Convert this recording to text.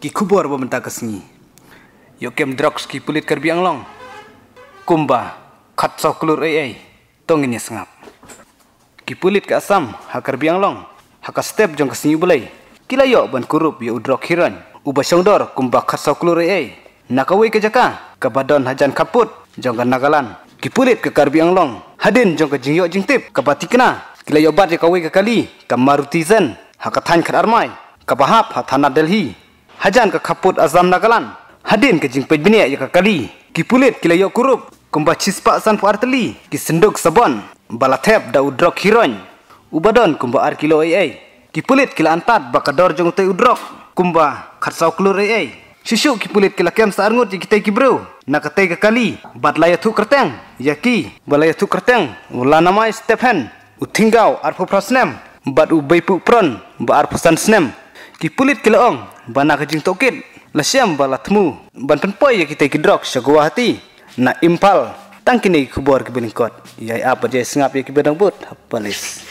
ki kubor bo menta kasngi yo kem drugs ki pulit karbi anglong kumba khat soklur ei ei tongin sengap ki pulit ke asam hak biang long haka step jong kasngi belai kila yuk ban kurup yo udrok hiran uba songdor kumba khat soklur ei ei nakawe ke jaka hajan kaput jong ka nagalan ki pulit ke karbi anglong hadin jong ka jingyo jingtip kabatikna kila yuk bat yo kawai ke kali kamaruti hakatan kerarmai. khat armai kabahap hatana delhi hajan ke kaput azam nakalan hadin ke jing pejbini ya ka kali ki pulit ki layo kurup kumba cispa san pu arteli ki senduk sabon balathep da udrok hiron ubadon kumba ar kilo ai ai ki pulit ki antat bakador jong te udrok kumba khatsau klur ai ai kipulit ki pulit ki lakem sa arngut ki tei ki bro na ka tei ka kali bat laya thu kerteng yaki balaya thu kerteng ulah namai stephen uthingau arfu prasnem bat ubai pu pron ba arfu san snem kipulit kilaong bana kajing tokit la siam bala ban penpoi ya kita kidrok hati na impal tangkini kubuar kot, yai apa jai sengap ya kibedang but hapalis.